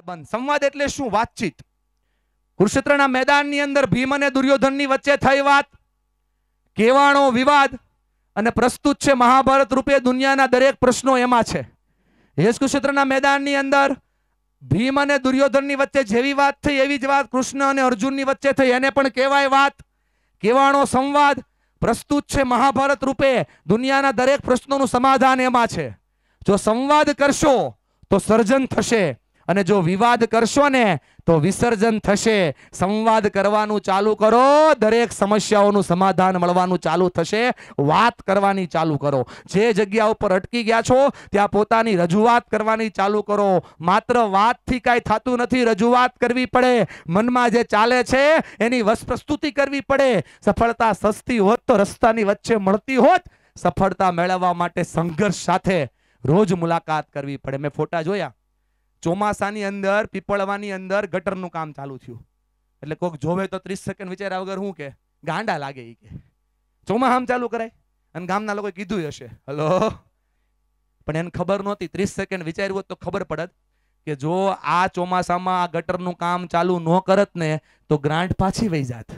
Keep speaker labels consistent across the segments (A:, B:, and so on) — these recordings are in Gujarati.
A: સંવાદ એટલે શું વાતચીત કુરુક્ષેત્રના મેદાનની અંદર ભીમ અને દુર્યોધનની વચ્ચે થઈ વાત કેવાણો વિવાદ અને પ્રસ્તુત છે મહાભારત રૂપે દુનિયાના દરેક પ્રશ્નો એમાં છે યશ કુક્ષેત્રના મેદાનની અંદર ભીમ અને દુર્યોધનની વચ્ચે જેવી વાત થઈ એવી જ વાત કૃષ્ણ અને અર્જુનની વચ્ચે થઈ એને પણ કહેવાય વાત કેવાણો સંવાદ પ્રસ્તુત છે મહાભારત રૂપે દુનિયાના દરેક પ્રશ્નોનું સમાધાન એમાં છે જો સંવાદ કરશો તો સર્જન થશે અને જો વિવાદ કરશો ને તો વિસર્જન થશે સંવાદ કરવાનું ચાલુ કરો દરેક સમસ્યાઓનું સમાધાન મળવાનું ચાલુ થશે વાત કરવાની ચાલુ કરો જે જગ્યા ઉપર અટકી ગયા છો ત્યાં પોતાની રજૂઆત કરવાની ચાલુ કરો માત્ર વાતથી કાંઈ થતું નથી રજૂઆત કરવી પડે મનમાં જે ચાલે છે એની વસ્પ્રસ્તુતિ કરવી પડે સફળતા સસ્તી હોત તો રસ્તાની વચ્ચે મળતી હોત સફળતા મેળવવા માટે સંઘર્ષ સાથે રોજ મુલાકાત કરવી પડે મેં ફોટા જોયા ચોમાસાની અંદર પીપળવાની અંદર ગટરનું કામ ચાલુ થયું એટલે કોઈક જોવે તો ત્રીસ સેકન્ડ વિચાર્યા વગર શું કે ગાંડા લાગે એ કે ચોમાસામ ચાલુ કરાય અને ગામના લોકોએ કીધું હશે હલો પણ એને ખબર નહોતી ત્રીસ સેકન્ડ વિચાર્યું હોત તો ખબર પડત કે જો આ ચોમાસામાં આ ગટરનું કામ ચાલુ ન કરત ને તો ગ્રાન્ટ પાછી વહી જાત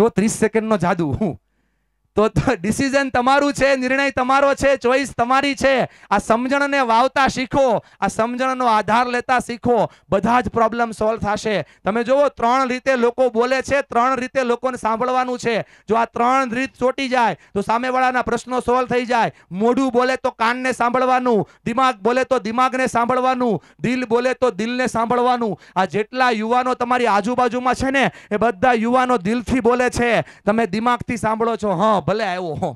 A: જો ત્રીસ સેકન્ડનો જાદુ હું તો ડિસિઝન તમારું છે નિર્ણય તમારો છે ચોઈસ તમારી છે આ સમજણને વાવતા શીખો આ સમજણનો આધાર લેતા શીખો બધા જ પ્રોબ્લેમ સોલ્વ થશે તમે જુઓ ત્રણ રીતે લોકો બોલે છે ત્રણ રીતે લોકોને સાંભળવાનું છે જો આ ત્રણ રીત ચોટી જાય તો સામેવાળાના પ્રશ્નો સોલ્વ થઈ જાય મોઢું બોલે તો કાનને સાંભળવાનું દિમાગ બોલે તો દિમાગને સાંભળવાનું દિલ બોલે તો દિલને સાંભળવાનું આ જેટલા યુવાનો તમારી આજુબાજુમાં છે ને એ બધા યુવાનો દિલથી બોલે છે તમે દિમાગથી સાંભળો છો હા હો ભલે આવ્યો હો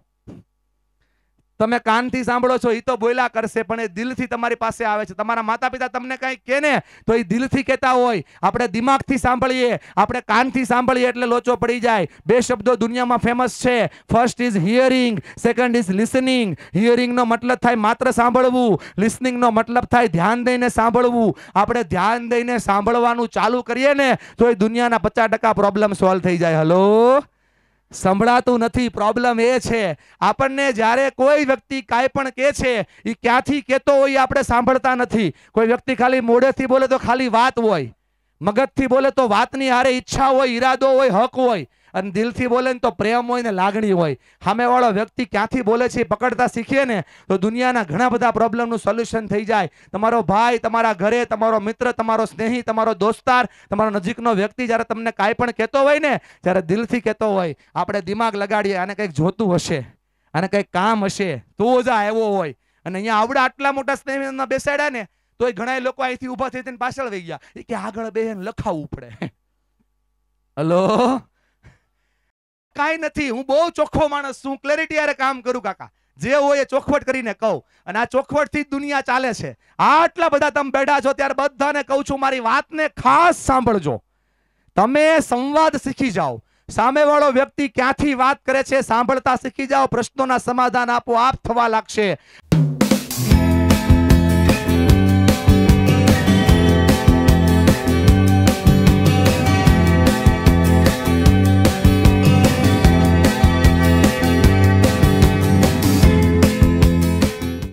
A: તમે કાનથી સાંભળો છો એ તો બોલ્યા કરશે પણ એ દિલથી તમારી પાસે આવે છે તમારા માતા પિતા તમને કંઈ કે ને તો એ દિલથી કહેતા હોય આપણે દિમાગથી સાંભળીએ આપણે કાનથી સાંભળીએ એટલે લોચો પડી જાય બે શબ્દો દુનિયામાં ફેમસ છે first is hearing second is listening હિયરિંગનો મતલબ થાય માત્ર સાંભળવું લિસનિંગનો મતલબ થાય ધ્યાન દઈને સાંભળવું આપણે ધ્યાન દઈને સાંભળવાનું ચાલુ કરીએ ને તો એ દુનિયાના પચાસ ટકા પ્રોબ્લેમ સોલ્વ થઈ જાય હલો સંભળાતું નથી પ્રોબ્લેમ એ છે આપણને જ્યારે કોઈ વ્યક્તિ કાંઈ પણ કહે છે એ ક્યાંથી કહેતો હોય આપણે સાંભળતા નથી કોઈ વ્યક્તિ ખાલી મોઢેથી બોલે તો ખાલી વાત હોય મગજથી બોલે તો વાતની હારે ઈચ્છા હોય ઈરાદો હોય હક હોય અને દિલથી બોલે ને તો પ્રેમ હોય ને લાગણી હોય સામેવાળો વ્યક્તિ ક્યાંથી બોલે છે પકડતા શીખીએ ને તો દુનિયાના ઘણા બધા પ્રોબ્લેમનું સોલ્યુશન થઈ જાય તમારો ભાઈ તમારા ઘરે તમારો મિત્ર તમારો સ્નેહી તમારો દોસ્તાર તમારો નજીકનો વ્યક્તિ જ્યારે તમને કાંઈ પણ કહેતો હોય ને જ્યારે દિલથી કહેતો હોય આપણે દિમાગ લગાડીએ અને કંઈક જોતું હશે અને કંઈક કામ હશે તો જ આવ્યો હોય અને અહીંયા આવડા આટલા મોટા સ્નેહીના બેસાડ્યા ને તો એ ઘણા લોકો અહીંથી ઊભા થઈ પાછળ વહી ગયા કે આગળ બેન લખાવવું પડે હલો કાંઈ નથી હું બહુ ચોખ્ખો માણસ છું ક્લેરિટી યારે કામ કરું કાકા જે હોય એ ચોખવટ કરીને કહું અને આ ચોખવટથી દુનિયા ચાલે છે આટલા બધા તમે બેઠા છો ત્યારે બધાને કહું છું મારી વાતને ખાસ સાંભળજો તમે સંવાદ શીખી જાઓ સામેવાળો વ્યક્તિ ક્યાંથી વાત કરે છે સાંભળતા શીખી જાઓ પ્રશ્નોના સમાધાન આપો આપ થવા લાગશે